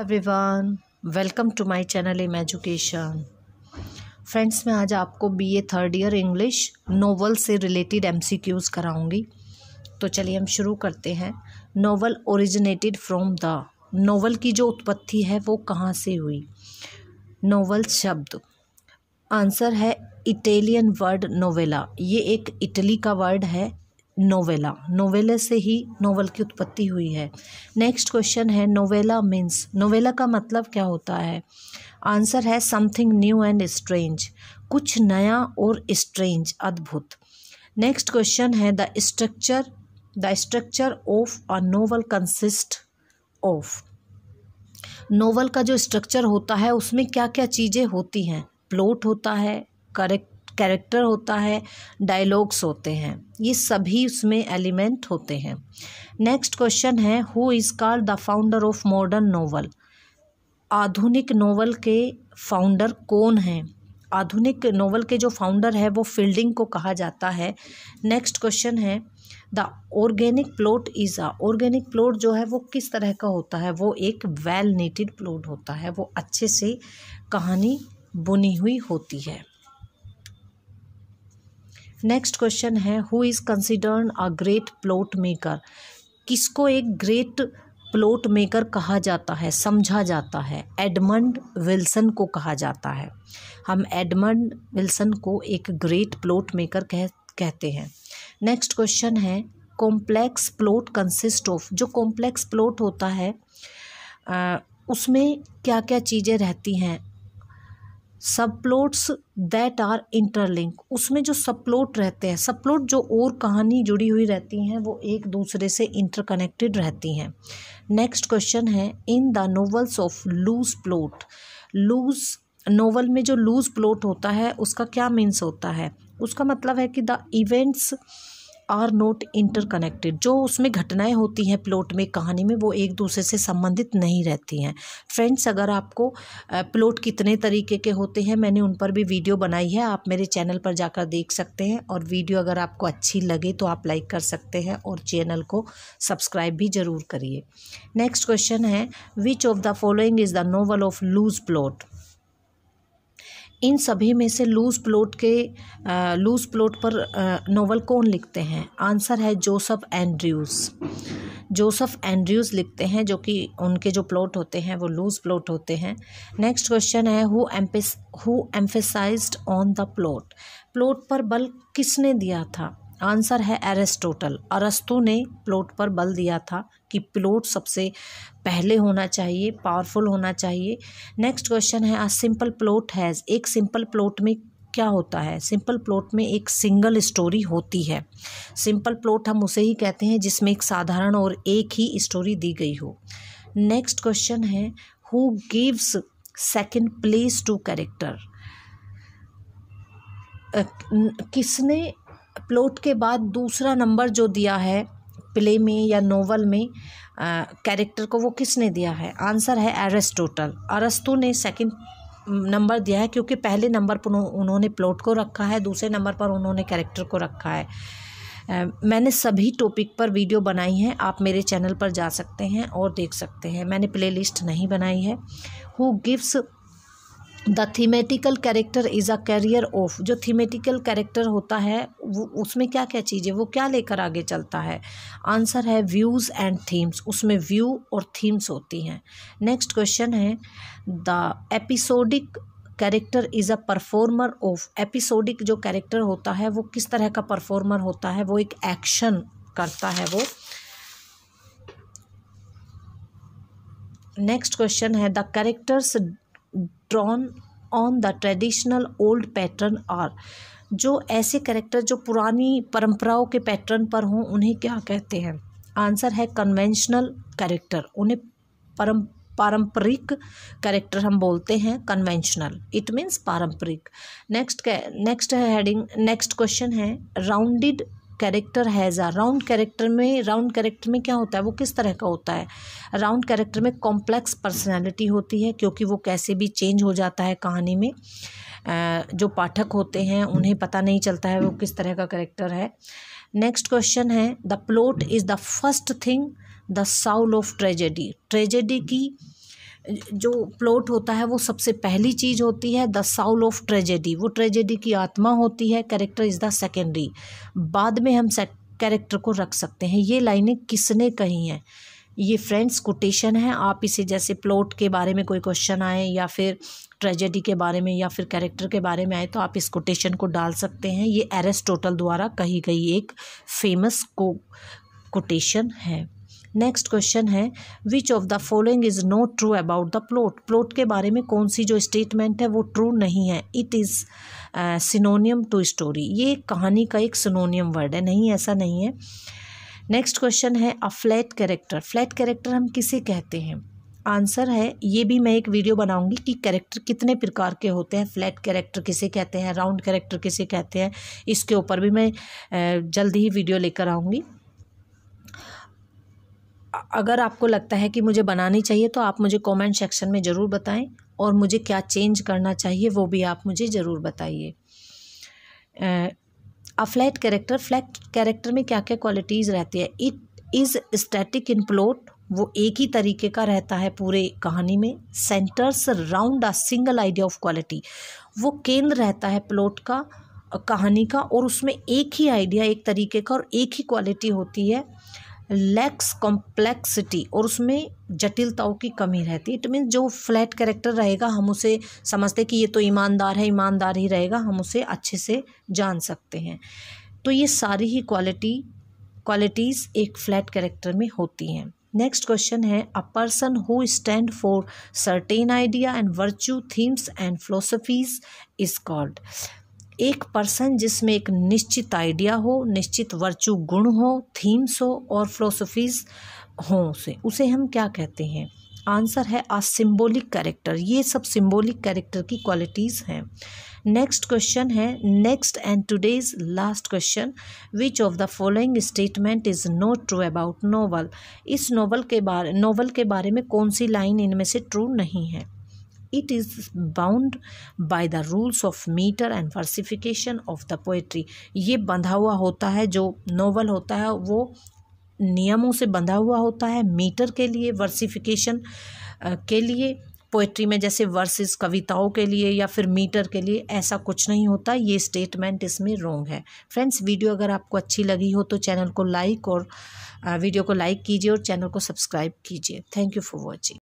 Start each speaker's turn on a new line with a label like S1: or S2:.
S1: everyone welcome to my channel I'm education friends मैं आज आपको BA third year English novel से related MCQs कराऊंगी तो चलिए हम शुरू करते हैं novel originated from the novel की जो उत्पत्ति है वो कहाँ से हुई नोवल शब्द आंसर है इटेलियन वर्ड नोवेला ये एक इटली का वर्ड है नोवेला नोवेले से ही नोवेल की उत्पत्ति हुई है नेक्स्ट क्वेश्चन है नोवेला मीन्स नोवेला का मतलब क्या होता है आंसर है समथिंग न्यू एंड स्ट्रेंज कुछ नया और स्ट्रेंज अद्भुत नेक्स्ट क्वेश्चन है the structure the structure of a novel consist of novel का जो स्ट्रक्चर होता है उसमें क्या क्या चीज़ें होती हैं प्लॉट होता है करेक्ट कैरेक्टर होता है डायलॉग्स होते हैं ये सभी उसमें एलिमेंट होते हैं नेक्स्ट क्वेश्चन है who is call the founder of modern novel आधुनिक नोवल के फाउंडर कौन हैं आधुनिक नोवल के जो फाउंडर है वो फील्डिंग को कहा जाता है नेक्स्ट क्वेश्चन है the organic plot is a organic plot जो है वो किस तरह का होता है वो एक वेल नीटेड प्लॉट होता है वो अच्छे से कहानी बुनी हुई होती है नेक्स्ट क्वेश्चन है who is considered a great plot maker किसको एक ग्रेट प्लॉट मेकर कहा जाता है समझा जाता है एडमंड विल्सन को कहा जाता है हम एडमंड विल्सन को एक ग्रेट प्लॉट मेकर कह कहते हैं नेक्स्ट क्वेश्चन है कॉम्प्लेक्स प्लॉट कंसिस्ट ऑफ जो कॉम्प्लेक्स प्लॉट होता है आ, उसमें क्या क्या चीज़ें रहती हैं सब प्लॉट्स दैट आर इंटरलिंक उसमें जो सब प्लॉट रहते हैं सब प्लॉट जो और कहानी जुड़ी हुई रहती हैं वो एक दूसरे से इंटरकनेक्टेड रहती हैं नेक्स्ट क्वेश्चन है in the novels of loose plot loose novel में जो लूज प्लॉट होता है उसका क्या मीन्स होता है उसका मतलब है कि the events are not interconnected जो उसमें घटनाएं होती हैं प्लॉट में कहानी में वो एक दूसरे से संबंधित नहीं रहती हैं फ्रेंड्स अगर आपको प्लॉट कितने तरीके के होते हैं मैंने उन पर भी वीडियो बनाई है आप मेरे चैनल पर जाकर देख सकते हैं और वीडियो अगर आपको अच्छी लगे तो आप लाइक कर सकते हैं और चैनल को सब्सक्राइब भी ज़रूर करिए नेक्स्ट क्वेश्चन है which of the following is the novel of loose plot इन सभी में से लूज प्लॉट के लूज प्लॉट पर नोवेल कौन लिखते हैं आंसर है जोसफ एंड्रयूज़ जोसफ एंड्रयूज़ लिखते हैं जो कि उनके जो प्लॉट होते हैं वो लूज प्लॉट होते हैं नेक्स्ट क्वेश्चन है हु एम्पिस who emphasised on the plot plot पर बल किसने दिया था आंसर है एरिस्टोटल अरस्तु ने प्लोट पर बल दिया था कि प्लोट सबसे पहले होना चाहिए पावरफुल होना चाहिए नेक्स्ट क्वेश्चन है आ सिंपल प्लोट हैज़ एक सिंपल प्लोट में क्या होता है सिंपल प्लॉट में एक सिंगल स्टोरी होती है सिंपल प्लॉट हम उसे ही कहते हैं जिसमें एक साधारण और एक ही स्टोरी दी गई हो नेक्स्ट क्वेश्चन है who gives second place to character किसने प्लॉट के बाद दूसरा नंबर जो दिया है प्ले में या नोवल में कैरेक्टर को वो किसने दिया है आंसर है एरिस्टोटल अरस्तु ने सेकंड नंबर दिया है क्योंकि पहले नंबर पर उन्होंने प्लॉट को रखा है दूसरे नंबर पर उन्होंने कैरेक्टर को रखा है मैंने सभी टॉपिक पर वीडियो बनाई हैं आप मेरे चैनल पर जा सकते हैं और देख सकते हैं मैंने प्लेलिस्ट नहीं बनाई है who gives the thematical character is a carrier of जो थीमेटिकल कैरेक्टर होता है वो उसमें क्या क्या चीज़ें वो क्या लेकर आगे चलता है आंसर है व्यूज़ एंड थीम्स उसमें व्यू और थीम्स होती हैं नेक्स्ट क्वेश्चन है the episodic character is a performer of episodic जो कैरेक्टर होता है वो किस तरह का परफॉर्मर होता है वो एक एक्शन करता है वो नेक्स्ट क्वेश्चन है the characters drawn on the traditional old pattern are जो ऐसे करेक्टर जो पुरानी परंपराओं के पैटर्न पर हों उन्हें क्या कहते हैं आंसर है कन्वेंशनल करेक्टर उन्हें परम पारंपरिक करेक्टर हम बोलते हैं कन्वेंशनल इट मीन्स पारंपरिक next next heading next question है rounded character has uh round character में राउंड कैरेक्टर में क्या होता है वो किस तरह का होता है राउंड कैरेक्टर में कॉम्प्लेक्स पर्सनैलिटी होती है क्योंकि वो कैसे भी चेंज हो जाता है कहानी में जो पाठक होते हैं उन्हें पता नहीं चलता है वो किस तरह का करेक्टर है नेक्स्ट क्वेश्चन है the plot is the first thing the soul of tragedy tragedy की जो प्लॉट होता है वो सबसे पहली चीज़ होती है द साउल ऑफ ट्रेजेडी वो ट्रेजेडी की आत्मा होती है कैरेक्टर इज़ द सेकेंडरी बाद में हम कैरेक्टर को रख सकते हैं ये लाइनें किसने कही हैं ये फ्रेंड्स कोटेशन है आप इसे जैसे प्लॉट के बारे में कोई क्वेश्चन आए या फिर ट्रेजेडी के बारे में या फिर कैरेक्टर के बारे में आए तो आप इस कोटेशन को डाल सकते हैं ये एरेस्टोटल द्वारा कही गई एक फेमस को कोटेशन है नेक्स्ट क्वेश्चन है which of the following is not true about the plot plot के बारे में कौन सी जो स्टेटमेंट है वो ट्रू नहीं है it is synonym to story ये कहानी का एक सिनोनियम वर्ड है नहीं ऐसा नहीं है नेक्स्ट क्वेश्चन है a flat character flat character हम किसे कहते हैं आंसर है ये भी मैं एक वीडियो बनाऊंगी कि कैरेक्टर कितने प्रकार के होते हैं फ्लैट कैरेक्टर किसे कहते हैं राउंड कैरेक्टर किसे कहते हैं इसके ऊपर भी मैं uh, जल्दी ही वीडियो लेकर आऊँगी अगर आपको लगता है कि मुझे बनानी चाहिए तो आप मुझे कमेंट सेक्शन में ज़रूर बताएं और मुझे क्या चेंज करना चाहिए वो भी आप मुझे ज़रूर बताइए अफ्लैट कैरेक्टर फ्लैट कैरेक्टर में क्या क्या क्वालिटीज़ रहती है it is static in plot वो एक ही तरीके का रहता है पूरे कहानी में centres round a single idea of quality वो केंद्र रहता है प्लॉट का कहानी का और उसमें एक ही आइडिया एक तरीके का और एक ही क्वालिटी होती है लैक्स कॉम्प्लेक्सिटी और उसमें जटिलताओं की कमी रहती है इट मीन जो फ्लैट कैरेक्टर रहेगा हम उसे समझते कि ये तो ईमानदार है ईमानदार ही रहेगा हम उसे अच्छे से जान सकते हैं तो ये सारी ही क्वालिटी क्वालिटीज़ एक फ्लैट कैरेक्टर में होती हैं नेक्स्ट क्वेश्चन है a person who stand for certain idea and virtue themes and philosophies is called एक पर्सन जिसमें एक निश्चित आइडिया हो निश्चित वर्चु गुण हो थीम्स हो और फिलोसफीज हों उसे उसे हम क्या कहते हैं आंसर है आ सिम्बोलिक कैरेक्टर ये सब सिम्बोलिक कैरेक्टर की क्वालिटीज़ हैं नेक्स्ट क्वेश्चन है next and today's last question which of the following statement is not true about novel इस नोवल के बारे नोवल के बारे में कौन सी लाइन इनमें से ट्रू नहीं है it is bound by the rules of meter and versification of the poetry ये बंधा हुआ होता है जो नोवल होता है वो नियमों से बंधा हुआ होता है मीटर के लिए वर्सिफिकेशन के लिए पोएट्री में जैसे वर्सेस कविताओं के लिए या फिर मीटर के लिए ऐसा कुछ नहीं होता ये स्टेटमेंट इसमें रोंग है फ्रेंड्स वीडियो अगर आपको अच्छी लगी हो तो चैनल को लाइक और वीडियो को लाइक कीजिए और चैनल को सब्सक्राइब कीजिए थैंक यू फॉर वॉचिंग